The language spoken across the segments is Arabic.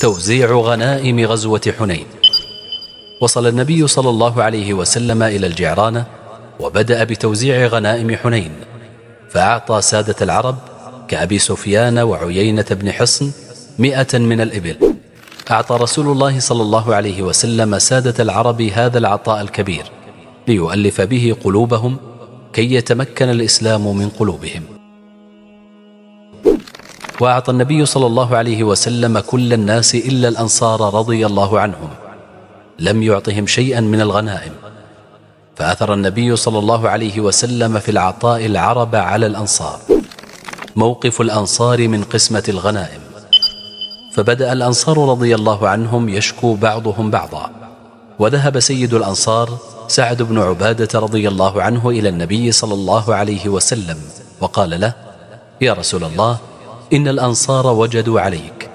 توزيع غنائم غزوة حنين وصل النبي صلى الله عليه وسلم إلى الجعرانة وبدأ بتوزيع غنائم حنين فأعطى سادة العرب كأبي سفيان وعيينة بن حصن مئة من الإبل أعطى رسول الله صلى الله عليه وسلم سادة العرب هذا العطاء الكبير ليؤلف به قلوبهم كي يتمكن الإسلام من قلوبهم وأعطى النبي صلى الله عليه وسلم كل الناس إلا الأنصار رضي الله عنهم لم يعطهم شيئا من الغنائم فأثر النبي صلى الله عليه وسلم في العطاء العرب على الأنصار موقف الأنصار من قسمة الغنائم فبدأ الأنصار رضي الله عنهم يشكو بعضهم بعضا وذهب سيد الأنصار سعد بن عبادة رضي الله عنه إلى النبي صلى الله عليه وسلم وقال له يا رسول الله إن الأنصار وجدوا عليك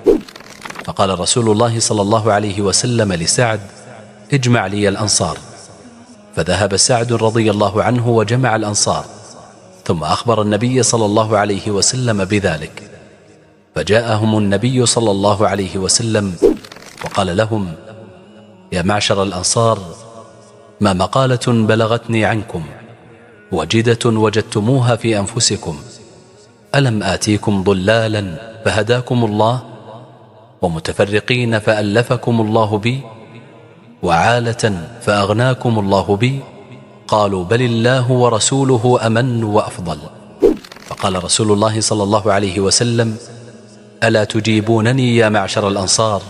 فقال رسول الله صلى الله عليه وسلم لسعد اجمع لي الأنصار فذهب سعد رضي الله عنه وجمع الأنصار ثم أخبر النبي صلى الله عليه وسلم بذلك فجاءهم النبي صلى الله عليه وسلم وقال لهم يا معشر الأنصار ما مقالة بلغتني عنكم وجدة وجدتموها في أنفسكم ألم آتيكم ضلالا فهداكم الله ومتفرقين فألفكم الله بي وعالة فأغناكم الله بي قالوا بل الله ورسوله أمن وأفضل فقال رسول الله صلى الله عليه وسلم ألا تجيبونني يا معشر الأنصار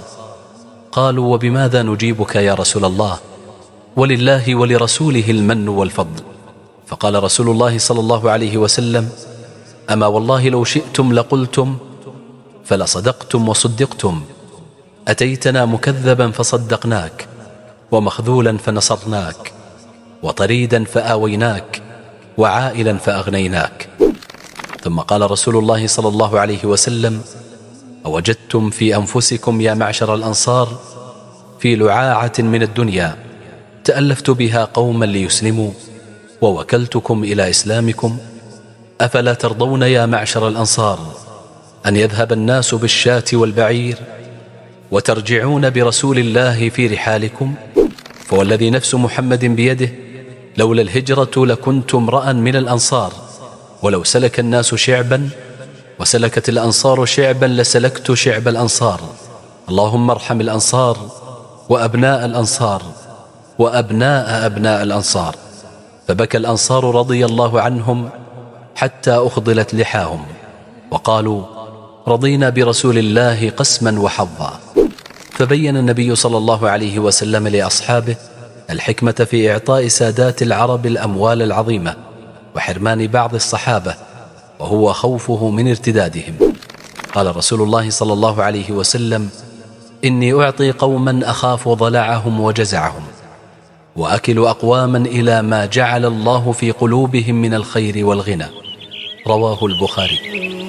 قالوا وبماذا نجيبك يا رسول الله ولله ولرسوله المن والفضل فقال رسول الله صلى الله عليه وسلم أما والله لو شئتم لقلتم فلصدقتم وصدقتم أتيتنا مكذبا فصدقناك ومخذولا فنصرناك وطريدا فآويناك وعائلا فأغنيناك ثم قال رسول الله صلى الله عليه وسلم أوجدتم في أنفسكم يا معشر الأنصار في لعاعة من الدنيا تألفت بها قوما ليسلموا ووكلتكم إلى إسلامكم أفلا ترضون يا معشر الأنصار أن يذهب الناس بالشاة والبعير وترجعون برسول الله في رحالكم فوالذي نفس محمد بيده لولا الهجرة لكنت امرأ من الأنصار ولو سلك الناس شعبا وسلكت الأنصار شعبا لسلكت شعب الأنصار اللهم ارحم الأنصار وأبناء الأنصار وأبناء أبناء الأنصار فبكى الأنصار رضي الله عنهم حتى أخضلت لحاهم وقالوا رضينا برسول الله قسما وحظا فبين النبي صلى الله عليه وسلم لأصحابه الحكمة في إعطاء سادات العرب الأموال العظيمة وحرمان بعض الصحابة وهو خوفه من ارتدادهم قال رسول الله صلى الله عليه وسلم إني أعطي قوما أخاف ضلعهم وجزعهم وأكل أقواما إلى ما جعل الله في قلوبهم من الخير والغنى رواه البخاري